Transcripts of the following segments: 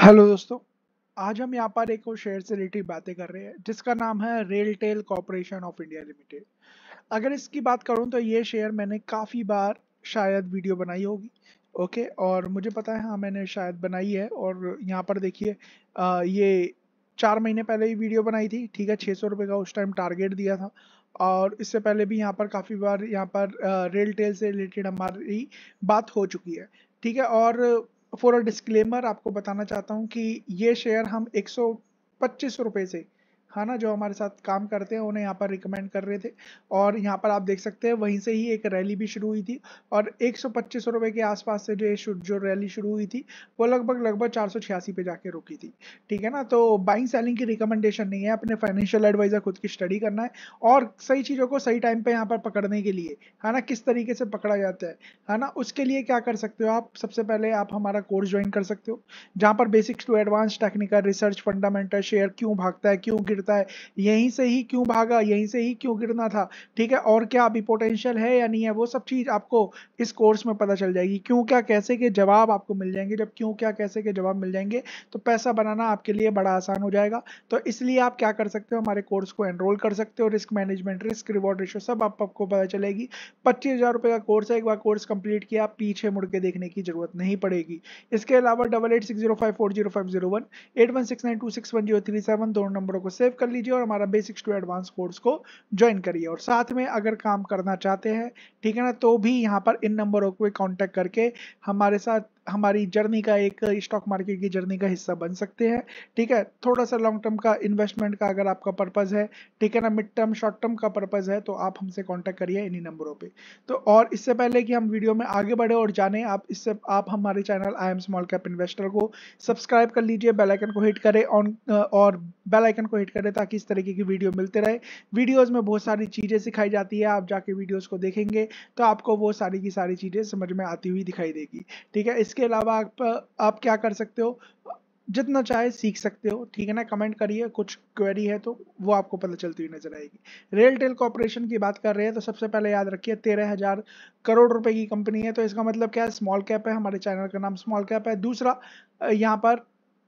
hello दोस्तों आज हम यहाँ पर एक और शेयर से रिलेटेड बातें कर रहे हैं जिसका नाम है rail tell Corporation of India Limited अगर इसकी बात करूँ तो ये शेयर मैंने काफ़ी बार शायद वीडियो बनाई होगी ओके और मुझे पता है हाँ मैंने शायद बनाई है और यहाँ पर देखिए ये चार महीने पहले ही वीडियो बनाई थी ठीक है छः सौ रुपये का उस टाइम टारगेट दिया था और इससे पहले भी यहाँ पर काफ़ी बार यहाँ पर रेल टेल से रिलेटेड हमारी बात हो चुकी है ठीक है और फॉर अ डिस्क्लेमर आपको बताना चाहता हूँ कि ये शेयर हम एक सौ से है ना जो हमारे साथ काम करते हैं उन्हें यहाँ पर रिकमेंड कर रहे थे और यहाँ पर आप देख सकते हैं वहीं से ही एक रैली भी शुरू हुई थी और एक सौ के आसपास से जो जो रैली शुरू हुई थी वो लगभग लगभग चार पे जाके रुकी थी ठीक है ना तो बाइंग सेलिंग की रिकमेंडेशन नहीं है अपने फाइनेंशियल एडवाइजर खुद की स्टडी करना है और सही चीज़ों को सही टाइम पर यहाँ पर पकड़ने के लिए है ना किस तरीके से पकड़ा जाता है है ना उसके लिए क्या कर सकते हो आप सबसे पहले आप हमारा कोर्स ज्वाइन कर सकते हो जहाँ पर basics to advance technical research fundamental share क्यों भागता है क्यों गिरता है यहीं से ही क्यों भागा यहीं से ही क्यों गिरना था ठीक है और क्या अभी पोटेंशियल है या नहीं है वो सब चीज़ आपको इस कोर्स में पता चल जाएगी क्यों क्या कैसे के जवाब आपको मिल जाएंगे जब क्यों क्या कैसे के जवाब मिल जाएंगे तो पैसा बनाना आपके लिए बड़ा आसान हो जाएगा तो इसलिए आप क्या कर सकते हो हमारे कोर्स को एनरोल कर सकते हो risk management risk reward ratio सब आप आपको पता चलेगी पच्चीस हज़ार रुपये का कोर्स है एक बार कोर्स कंप्लीट किया पीछे मुड़ के देखने की जरूरत नहीं पड़ेगी इसके अलावा double eight six zero five four zero five zero one eight one six nine two six one zero three seven दोनों नंबरों को सेव सेव कर लीजिए और हमारा बेसिक्स टू एडवांस कोर्स को ज्वाइन करिए और साथ में अगर काम करना चाहते हैं ठीक है ना तो भी यहाँ पर इन नंबरों को कॉन्टैक्ट करके हमारे साथ हमारी जर्नी का एक स्टॉक मार्केट की जर्नी का हिस्सा बन सकते हैं ठीक है थोड़ा सा लॉन्ग टर्म का इन्वेस्टमेंट का अगर आपका पर्पज़ है ठीक है ना मिड टर्म शॉर्ट टर्म का पर्पज़ है तो आप हमसे कॉन्टैक्ट करिए इन्हीं नंबरों पर तो और इससे पहले कि हम वीडियो में आगे बढ़े और जाने आप इससे आप हमारे channel I am small cap investor को सब्सक्राइब कर लीजिए बेलाइकन को हिट करें ऑन और बेलाइकन को हिट करें ताकि इस तरीके की वीडियो मिलते रहे वीडियोज़ में बहुत सारी चीज़ें सिखाई जाती है आप जाके वीडियोज़ को देखेंगे तो आपको वो सारी की सारी चीज़ें समझ में आती हुई दिखाई देगी ठीक है इसके अलावा आप, आप क्या कर सकते हो जितना चाहे सीख सकते हो ठीक है ना कमेंट करिए कुछ क्वेरी है तो वो आपको पता चलती हुई नजर आएगी रेल टेल कॉरपोरेशन की बात कर रहे हैं तो सबसे पहले याद रखिए तेरह हजार करोड़ रुपए की कंपनी है तो इसका मतलब क्या है स्मॉल कैप है हमारे चैनल का नाम स्मॉल कैप है दूसरा यहाँ पर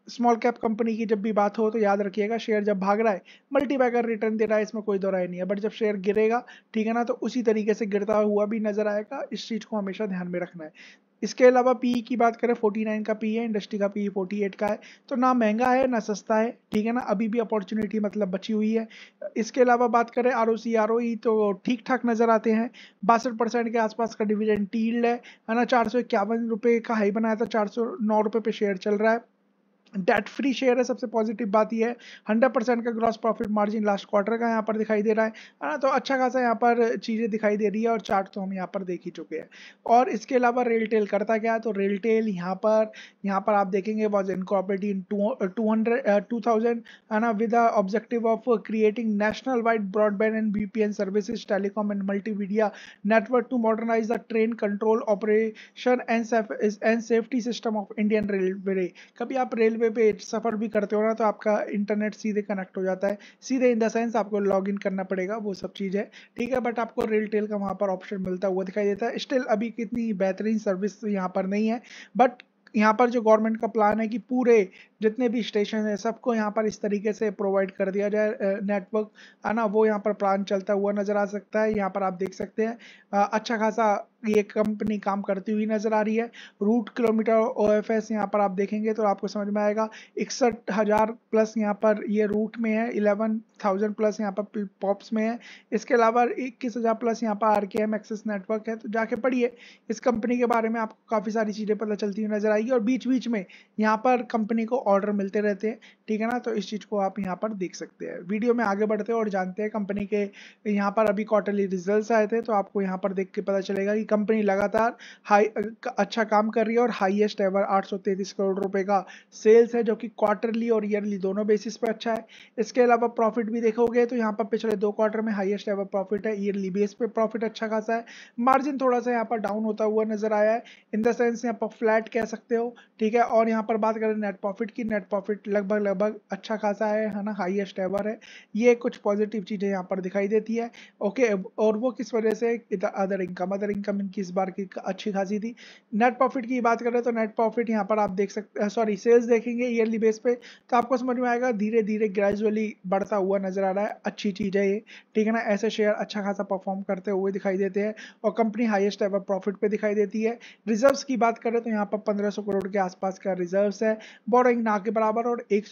स्मॉल कैप कंपनी की जब भी बात हो तो याद रखिएगा शेयर जब भाग रहा है मल्टीपैकर रिटर्न दे रहा है इसमें कोई दोराई नहीं है बट जब शेयर गिरेगा ठीक है ना तो उसी तरीके से गिरता हुआ भी नजर आएगा इस चीज़ को हमेशा ध्यान में रखना है इसके अलावा पीई e की बात करें 49 का पी e है इंडस्ट्री का पी 48 e का है तो ना महंगा है ना सस्ता है ठीक है ना अभी भी अपॉर्चुनिटी मतलब बची हुई है इसके अलावा बात करें R O C R O ई तो ठीक ठाक नज़र आते हैं बासठ परसेंट के आसपास का डिविडेंड टील्ड है है ना चार सौ इक्यावन रुपये का हाई बनाया था चार सौ नौ रुपये पे शेयर चल रहा है डेट फ्री शेयर है सबसे पॉजिटिव बात यह है हंड्रेड परसेंट का gross profit margin last quarter का यहाँ पर दिखाई दे रहा है है ना तो अच्छा खासा यहाँ पर चीज़ें दिखाई दे रही है और चार्ट तो हम यहाँ पर देख ही चुके हैं और इसके अलावा रेल टेल करता क्या है तो रेल टेल यहाँ पर यहाँ पर आप देखेंगे was incorporated in two hundred two thousand है ना with objective of creating national wide broadband and B P N services telecom and multimedia network to modernize the train control operation and safety system of Indian railway कभी आप railway वे पे सफ़र भी करते हो ना तो आपका इंटरनेट सीधे कनेक्ट हो जाता है सीधे इन द सेंस आपको लॉग इन करना पड़ेगा वो सब चीज़ है ठीक है बट आपको रेल टेल का वहाँ पर ऑप्शन मिलता हुआ दिखाई देता है स्टिल अभी कितनी बेहतरीन सर्विस यहाँ पर नहीं है बट यहाँ पर जो गवर्नमेंट का प्लान है कि पूरे जितने भी स्टेशन हैं सबको यहाँ पर इस तरीके से प्रोवाइड कर दिया जाए नेटवर्क है ना वो यहाँ पर प्लान चलता हुआ नज़र आ सकता है यहाँ पर आप देख सकते हैं अच्छा खासा ये कंपनी काम करती हुई नजर आ रही है route kilometre O F S यहाँ पर आप देखेंगे तो आपको समझ में आएगा इकसठ हज़ार प्लस यहाँ पर ये रूट में है इलेवन थाउजेंड प्लस यहाँ पर पॉप्स में है इसके अलावा इक्कीस हज़ार प्लस यहाँ पर आर के एम एक्सेस नेटवर्क है तो जाके पढ़िए इस कंपनी के बारे में आपको काफ़ी सारी चीज़ें पता चलती हुई नजर आएगी और बीच बीच में यहाँ पर कंपनी को ऑर्डर मिलते रहते हैं ठीक है ना तो इस चीज़ को आप यहाँ पर देख सकते हैं वीडियो में आगे बढ़ते हैं और जानते हैं कंपनी के यहाँ पर अभी क्वार्टरली रिजल्ट आए थे तो आपको यहाँ पर देख के पता चलेगा कि कंपनी लगातार हाई अच्छा काम कर रही है और हाईएस्ट एवर 833 करोड़ रुपए का सेल्स है जो कि क्वार्टरली और ईयरली दोनों बेसिस पर अच्छा है इसके अलावा प्रॉफिट भी देखोगे तो यहाँ पर पिछले दो क्वार्टर में हाईएस्ट एवर प्रॉफिट है ईयरली बेस पे प्रॉफिट अच्छा खासा है मार्जिन थोड़ा सा यहाँ पर डाउन होता हुआ नजर आया है इन द सेंस यहाँ पर फ्लैट कह सकते हो ठीक है और यहाँ पर बात करें नेट प्रॉफिट की नेट प्रॉफिट लगभग लगभग अच्छा खासा है है ना हाईएस्ट एवर है ये कुछ पॉजिटिव चीज़ें यहाँ पर दिखाई देती है ओके और वो किस वजह से अदर इनकम अदर इनकम की इस बार की अच्छी खासी थी नेट प्रॉफिट की बात करें तो नेट प्रॉफिट यहाँ पर आप देख सकते सॉरी सेल्स देखेंगे ईयरली बेस पे तो आपको समझ में आएगा धीरे धीरे ग्रेजुअली बढ़ता हुआ नजर आ रहा है अच्छी चीज़ है ये ठीक है ना ऐसे शेयर अच्छा खासा परफॉर्म करते हुए दिखाई देते हैं और कंपनी हाइएस्ट एवर प्रॉफिट पर दिखाई देती है रिजर्व की बात करें तो यहाँ पर पंद्रह करोड़ के आसपास का रिजर्व है बोरिंग ना के बराबर और एक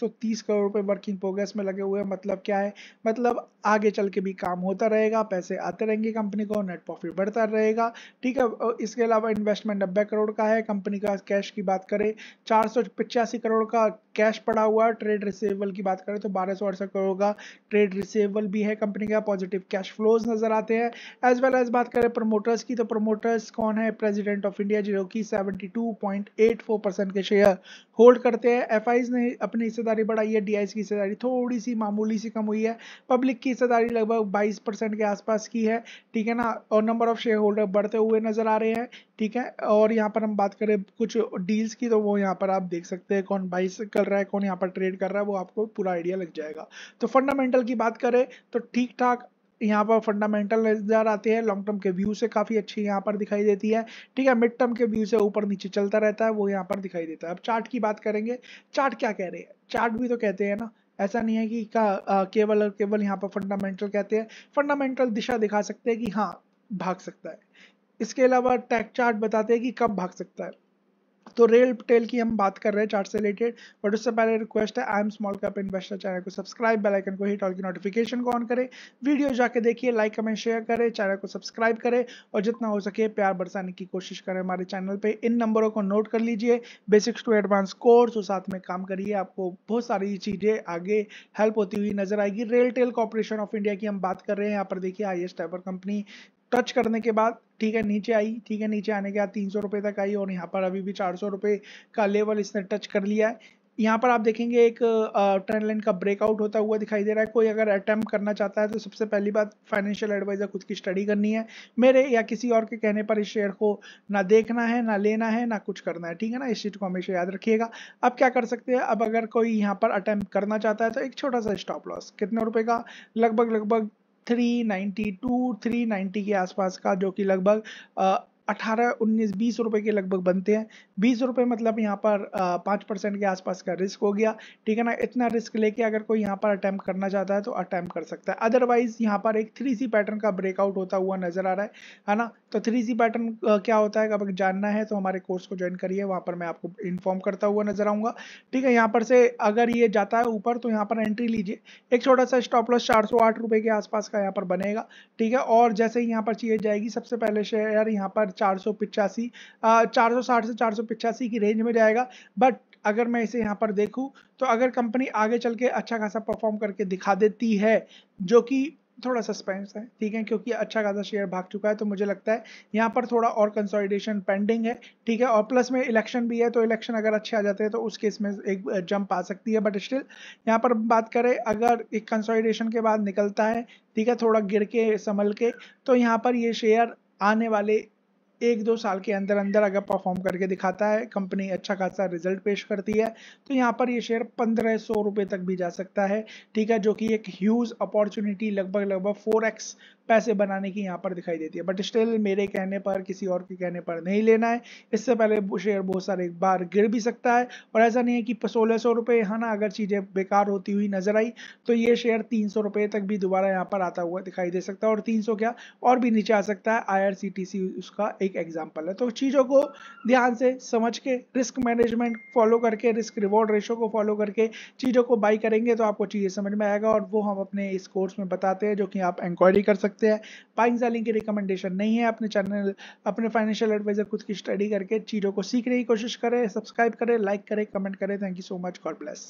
करोड़ रुपये वर्किंग प्रोग्रेस में लगे हुए मतलब क्या है मतलब आगे चल के भी काम होता रहेगा पैसे आते रहेंगे कंपनी को नेट प्रॉफिट बढ़ता रहेगा ठीक है इसके अलावा इन्वेस्टमेंट नब्बे करोड़ का है कंपनी का कैश की बात करें चार करोड़ का कैश पड़ा हुआ है ट्रेड रिसेबल की बात करें तो बारह सौ अड़सठ करोड़ का ट्रेड रिसेबल भी है कंपनी का पॉजिटिव कैश फ्लोज नजर आते हैं एज वेल एज बात करें प्रमोटर्स की तो प्रमोटर्स कौन है प्रेजिडेंट ऑफ इंडिया जो की सेवेंटी परसेंट के शेयर होल्ड करते हैं एफ ने अपनी हिस्सेदारी बढ़ाई है डी की हिस्सेदारी थोड़ी सी मामूली सी कम हुई है पब्लिक की हिस्सेदारी लगभग बाईस के आसपास की है ठीक है ना और नंबर ऑफ शेयर होल्डर बढ़ते हुए हुए नजर आ रहे हैं ठीक है और यहाँ पर हम बात करें कुछ डील्स की तो वो यहाँ पर आप देख सकते हैं कौन बाइस कर रहा है कौन यहाँ पर ट्रेड कर रहा है वो आपको पूरा आइडिया लग जाएगा तो फंडामेंटल की बात करें तो ठीक ठाक यहाँ पर फंडामेंटल नज़र आते हैं लॉन्ग टर्म के व्यू से काफ़ी अच्छी यहाँ पर दिखाई देती है ठीक है मिड टर्म के व्यू से ऊपर नीचे चलता रहता है वो यहाँ पर दिखाई देता है अब चार्ट की बात करेंगे चार्ट क्या कह रहे हैं चार्ट भी तो कहते हैं ना ऐसा नहीं है कि का केवल और केवल यहाँ पर फंडामेंटल कहते हैं फंडामेंटल दिशा दिखा सकते हैं कि हाँ भाग सकता है इसके अलावा टैक चार्ट बताते हैं कि कब भाग सकता है तो रेल टेल की हम बात कर रहे हैं चार्ट से रिलेटेड बट उससे पहले रिक्वेस्ट है I am small cap investor channel को सब्सक्राइब बेल आइकन को हिट ऑल की नोटिफिकेशन को ऑन करें वीडियो जाके देखिए लाइक कमेंट शेयर करें चैनल को सब्सक्राइब करें और जितना हो सके प्यार बरसाने की कोशिश करें हमारे चैनल पर इन नंबरों को नोट कर लीजिए बेसिक्स टू एडवांस कोर्स और साथ में काम करिए आपको बहुत सारी चीज़ें आगे हेल्प होती हुई नजर आएगी rail tell Corporation of India की हम बात कर रहे हैं यहाँ पर देखिए हाइएस्ट एवर कंपनी टच करने के बाद ठीक है नीचे आई ठीक है नीचे आने के बाद तीन सौ रुपये तक आई और यहाँ पर अभी भी चार सौ रुपये का लेवल इसने टच कर लिया है यहाँ पर आप देखेंगे एक ट्रेंड लाइन का ब्रेकआउट होता हुआ दिखाई दे रहा है कोई अगर अटैम्प करना चाहता है तो सबसे पहली बात फाइनेंशियल एडवाइज़र खुद की स्टडी करनी है मेरे या किसी और के कहने पर इस शेयर को ना देखना है ना लेना है ना कुछ करना है ठीक है ना इस चीज़ को हमेशा याद रखिएगा अब क्या कर सकते हैं अब अगर कोई यहाँ पर अटैम्प्ट करना चाहता है तो एक छोटा सा स्टॉप लॉस कितने रुपये का लगभग लगभग 392 390 के आसपास का जो कि लगभग अठारह उन्नीस बीस रुपए के लगभग बनते हैं बीस रुपए मतलब यहाँ पर पाँच परसेंट के आसपास का रिस्क हो गया ठीक है ना इतना रिस्क लेके अगर कोई यहाँ पर अटैम्प्ट करना चाहता है तो अटैम्प्ट कर सकता है अदरवाइज यहाँ पर एक थ्री सी पैटर्न का ब्रेकआउट होता हुआ नजर आ रहा है है ना तो थ्री सी पैटर्न क्या होता है अगर जानना है तो हमारे कोर्स को ज्वाइन करिए वहाँ पर मैं आपको इन्फॉर्म करता हुआ नजर आऊंगा ठीक है यहाँ पर से अगर ये जाता है ऊपर तो यहाँ पर एंट्री लीजिए एक छोटा सा स्टॉप लॉस चार सौ आठ रुपए के आसपास का यहाँ पर बनेगा ठीक है और जैसे ही यहाँ पर चाहिए जाएगी सबसे पहले शेयर यहाँ पर चार सौ पिचासी चार सौ साठ से चार सौ पिचासी की रेंज में जाएगा बट अगर मैं इसे यहाँ पर देखूँ तो अगर कंपनी आगे चल के अच्छा खासा परफॉर्म करके दिखा देती है जो कि थोड़ा सस्पेंस है ठीक है क्योंकि अच्छा खासा शेयर भाग चुका है तो मुझे लगता है यहाँ पर थोड़ा और कंसोलिडेशन पेंडिंग है ठीक है और प्लस में इलेक्शन भी है तो इलेक्शन अगर अच्छे आ जाते हैं तो उस केस में एक जंप आ सकती है बट स्टिल यहाँ पर बात करें अगर एक कंसोलिडेशन के बाद निकलता है ठीक है थोड़ा गिर के संभल के तो यहाँ पर ये शेयर आने वाले एक दो साल के अंदर अंदर अगर परफॉर्म करके दिखाता है कंपनी अच्छा खासा रिजल्ट पेश करती है तो यहाँ पर ये शेयर पंद्रह सौ रुपये तक भी जा सकता है ठीक है जो कि एक ह्यूज अपॉर्चुनिटी लगभग लगभग फोर एक्स पैसे बनाने की यहाँ पर दिखाई देती है बट स्टिल मेरे कहने पर किसी और के कहने पर नहीं लेना है इससे पहले शेयर बहुत सारे एक बार गिर भी सकता है और ऐसा नहीं है कि सोलह सौ रुपये यहाँ ना अगर चीज़ें बेकार होती हुई नजर आई तो ये शेयर तीन सौ रुपये तक भी दोबारा यहाँ पर आता हुआ दिखाई दे सकता है और तीन सौ क्या और भी नीचे आ सकता है आई उसका एक एग्जाम्पल है तो चीज़ों को ध्यान से समझ के रिस्क मैनेजमेंट फॉलो करके रिस्क रिवॉर्ड रेशो को फॉलो करके चीज़ों को बाई करेंगे तो आपको चीज़ें समझ में आएगा और वो हम अपने इस कोर्स में बताते हैं जो कि आप इंक्वायरी कर सकते सकते हैं बाइंग सेलिंग की रिकमेंडेशन नहीं है अपने चैनल अपने फाइनेंशियल एडवाइजर खुद की स्टडी करके चीज़ों को सीखने की कोशिश करें सब्सक्राइब करें लाइक करें कमेंट करें thank you so much God bless